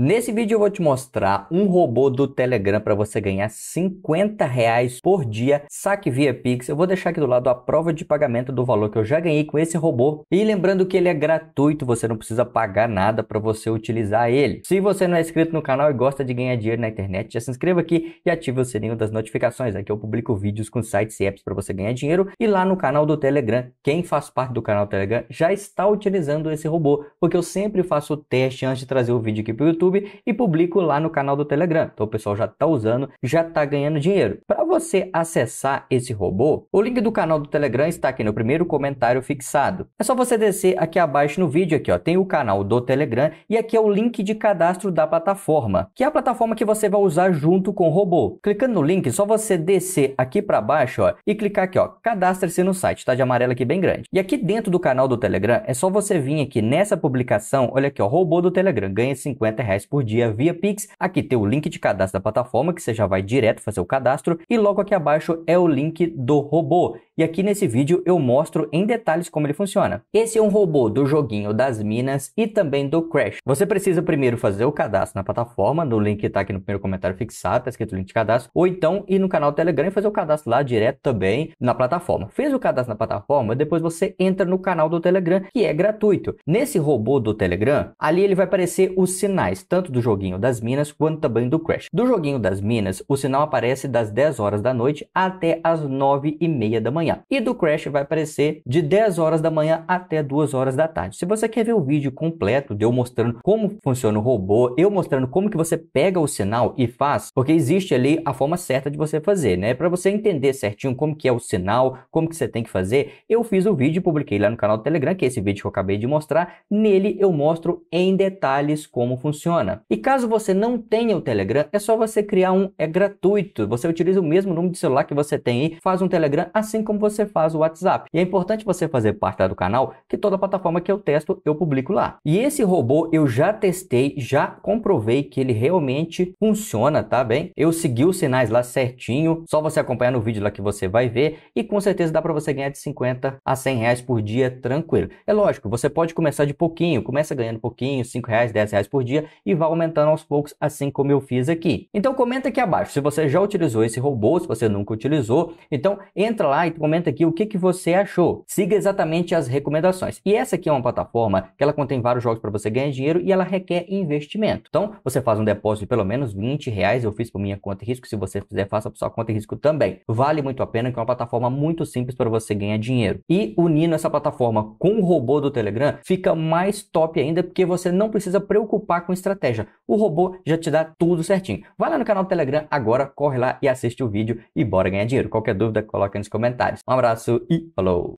Nesse vídeo eu vou te mostrar um robô do Telegram para você ganhar 50 reais por dia, saque via Pix. Eu vou deixar aqui do lado a prova de pagamento do valor que eu já ganhei com esse robô. E lembrando que ele é gratuito, você não precisa pagar nada para você utilizar ele. Se você não é inscrito no canal e gosta de ganhar dinheiro na internet, já se inscreva aqui e ative o sininho das notificações. Aqui eu publico vídeos com sites e apps para você ganhar dinheiro. E lá no canal do Telegram, quem faz parte do canal Telegram já está utilizando esse robô, porque eu sempre faço o teste antes de trazer o vídeo aqui para o YouTube YouTube e publico lá no canal do Telegram. Então o pessoal já está usando, já está ganhando dinheiro. Para você acessar esse robô, o link do canal do Telegram está aqui no primeiro comentário fixado. É só você descer aqui abaixo no vídeo aqui, ó, tem o canal do Telegram e aqui é o link de cadastro da plataforma, que é a plataforma que você vai usar junto com o robô. Clicando no link, é só você descer aqui para baixo, ó, e clicar aqui, ó, cadastre-se no site, tá de amarelo aqui bem grande. E aqui dentro do canal do Telegram é só você vir aqui nessa publicação, olha aqui, ó, robô do Telegram ganha 50 reais reais por dia via Pix. Aqui tem o link de cadastro da plataforma, que você já vai direto fazer o cadastro, e logo aqui abaixo é o link do robô. E aqui nesse vídeo eu mostro em detalhes como ele funciona. Esse é um robô do joguinho das minas e também do Crash. Você precisa primeiro fazer o cadastro na plataforma, no link que está aqui no primeiro comentário fixado, tá escrito o link de cadastro, ou então ir no canal do Telegram e fazer o cadastro lá direto também na plataforma. Fez o cadastro na plataforma, depois você entra no canal do Telegram, que é gratuito. Nesse robô do Telegram, ali ele vai aparecer os sinais tanto do joguinho das minas quanto também do Crash. Do joguinho das minas, o sinal aparece das 10 horas da noite até as 9 e meia da manhã. E do Crash vai aparecer de 10 horas da manhã até 2 horas da tarde. Se você quer ver o vídeo completo de eu mostrando como funciona o robô, eu mostrando como que você pega o sinal e faz, porque existe ali a forma certa de você fazer, né? Para você entender certinho como que é o sinal, como que você tem que fazer, eu fiz o vídeo e publiquei lá no canal do Telegram, que é esse vídeo que eu acabei de mostrar. Nele eu mostro em detalhes como funciona funciona. E caso você não tenha o Telegram, é só você criar um, é gratuito. Você utiliza o mesmo número de celular que você tem aí, faz um Telegram, assim como você faz o WhatsApp. E é importante você fazer parte do canal, que toda plataforma que eu testo, eu publico lá. E esse robô eu já testei, já comprovei que ele realmente funciona, tá bem? Eu segui os sinais lá certinho, só você acompanhar no vídeo lá que você vai ver e com certeza dá para você ganhar de 50 a 100 reais por dia tranquilo. É lógico, você pode começar de pouquinho, começa ganhando pouquinho, 5 reais, 10 reais por dia e vá aumentando aos poucos, assim como eu fiz aqui. Então comenta aqui abaixo se você já utilizou esse robô, se você nunca utilizou. Então entra lá e comenta aqui o que, que você achou. Siga exatamente as recomendações. E essa aqui é uma plataforma que ela contém vários jogos para você ganhar dinheiro e ela requer investimento. Então você faz um depósito de pelo menos 20 reais, eu fiz por minha conta e risco, se você fizer, faça por sua conta e risco também. Vale muito a pena, que é uma plataforma muito simples para você ganhar dinheiro. E unindo essa plataforma com o robô do Telegram, fica mais top ainda, porque você não precisa preocupar com estratégia estratégia. O robô já te dá tudo certinho. Vai lá no canal do Telegram agora, corre lá e assiste o vídeo e bora ganhar dinheiro. Qualquer dúvida, coloca nos comentários. Um abraço e falou!